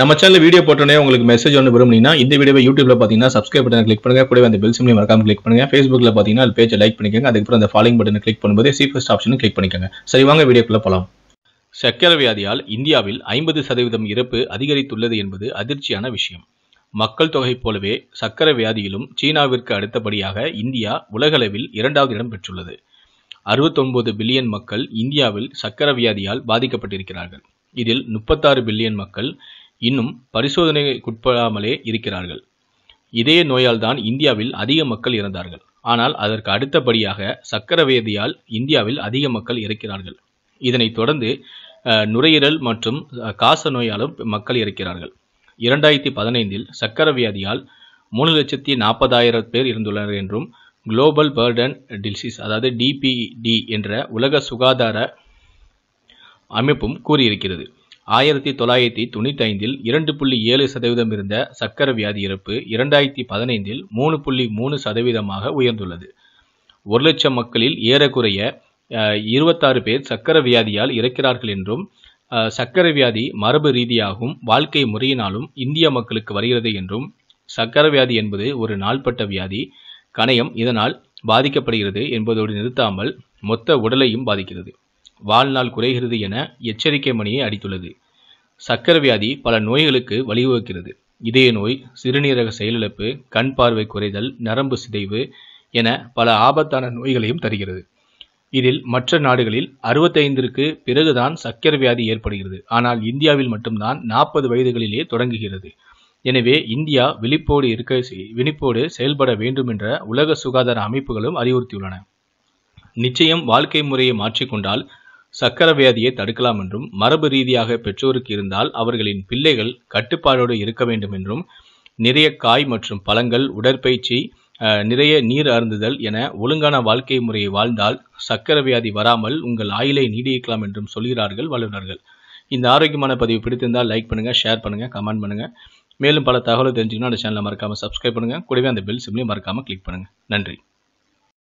நம்ம channel video போட்டோன்னே உங்களுக்கு மெசேஜ் ஒன்று விரும்புனீங்கன்னா இந்த வீடியோ யூடியூப்ல பார்த்தீங்கன்னா சப்ஸ்கிரைப் பண்ணி கிளிக் பண்ணுங்க கூட அந்த பெல் சிம்லி மறக்காம கிளிக் பண்ணுங்க ஃபேஸ்புக்கில் பார்த்தீங்கன்னா பேஜ் லைக் பண்ணிக்கோங்க அதுக்கப்புறம் அந்த ஃபாலோ பட்டன் கிளிக் பண்ணும்போது ஃபஸ்ட் ஆப்ஷன் கிளிக் பண்ணிக்கோங்க சரி வாங்க வீடியோக்குள்ள போகலாம் சக்கர வியாதியால் இந்தியாவில் ஐம்பது சதவீதம் இறப்பு அதிகரித்துள்ளது என்பது அதிர்ச்சியான விஷயம் மக்கள் தொகை போலவே சக்கர வியாதியிலும் சீனாவிற்கு அடுத்தபடியாக இந்தியா உலகளவில் இரண்டாவது இடம் பெற்றுள்ளது அறுபத்தொன்பது பில்லியன் மக்கள் இந்தியாவில் சக்கர வியாதியால் பாதிக்கப்பட்டிருக்கிறார்கள் இதில் முப்பத்தாறு பில்லியன் மக்கள் இன்னும் பரிசோதனைக்குட்படாமலே இருக்கிறார்கள் இதே நோயால்தான் இந்தியாவில் அதிக மக்கள் இறந்தார்கள் ஆனால் அதற்கு அடுத்தபடியாக சக்கரவேதியால் இந்தியாவில் அதிக மக்கள் இறக்கிறார்கள் இதனைத் தொடர்ந்து நுரையீரல் மற்றும் காச நோயாலும் மக்கள் இறக்கிறார்கள் இரண்டாயிரத்தி பதினைந்தில் சக்கரவியாதியால் மூணு லட்சத்தி நாற்பதாயிரம் பேர் இருந்துள்ளனர் என்றும் குளோபல் பர்டன் டிசீஸ் அதாவது டிபிடி என்ற உலக சுகாதார அமைப்பும் கூறியிருக்கிறது ஆயிரத்தி தொள்ளாயிரத்தி ஐந்தில் இரண்டு புள்ளி ஏழு சதவீதம் இருந்த சக்கர வியாதி இறப்பு இரண்டாயிரத்தி பதினைந்தில் மூணு புள்ளி மூணு சதவீதமாக உயர்ந்துள்ளது ஒரு லட்சம் மக்களில் ஏறக்குறைய இருபத்தாறு பேர் சக்கர வியாதியால் இறக்கிறார்கள் என்றும் சக்கர வியாதி மரபு ரீதியாகவும் வாழ்க்கை முறையினாலும் இந்திய மக்களுக்கு வருகிறது என்றும் சக்கர வியாதி என்பது ஒரு நாள்பட்ட வியாதி கணையம் இதனால் பாதிக்கப்படுகிறது என்பதோடு நிறுத்தாமல் மொத்த உடலையும் பாதிக்கிறது வாழ்நாள் குறைகிறது என எச்சரிக்கை மணியை அடித்துள்ளது சக்கர வியாதி பல நோய்களுக்கு வழிவகுக்கிறது இதய நோய் சிறுநீரக செயலிழப்பு கண் பார்வை குறைதல் நரம்பு சிதைவு என பல ஆபத்தான நோய்களையும் தருகிறது இதில் மற்ற நாடுகளில் அறுபத்தைந்திற்கு பிறகுதான் சக்கர வியாதி ஏற்படுகிறது ஆனால் இந்தியாவில் மட்டும்தான் நாற்பது வயதுகளிலே தொடங்குகிறது எனவே இந்தியா விழிப்போடு இருக்க விழிப்போடு செயல்பட வேண்டும் என்ற உலக சுகாதார அமைப்புகளும் அறிவுறுத்தியுள்ளன நிச்சயம் வாழ்க்கை முறையை மாற்றிக்கொண்டால் சக்கர வியாதியை தடுக்கலாம் என்றும் மரபு ரீதியாக பெற்றோருக்கு இருந்தால் அவர்களின் பிள்ளைகள் கட்டுப்பாடோடு இருக்க வேண்டும் என்றும் நிறைய காய் மற்றும் பழங்கள் உடற்பயிற்சி நிறைய நீர் அருந்துதல் என ஒழுங்கான வாழ்க்கை முறையை வாழ்ந்தால் சக்கர வியாதி வராமல் உங்கள் ஆயிலை நீடிக்கலாம் என்றும் சொல்கிறார்கள் வல்லுநர்கள் இந்த ஆரோக்கியமான பதிவு பிடித்திருந்தால் லைக் பண்ணுங்கள் ஷேர் பண்ணுங்கள் கமெண்ட் பண்ணுங்கள் மேலும் பல தகவல் தெரிஞ்சுக்கணும் அந்த சேனலை மறக்காமல் சப்ஸ்கிரைப் பண்ணுங்கள் கூடவே அந்த பெல் சிம்லையும் மறக்காமல் கிளிக் பண்ணுங்கள் நன்றி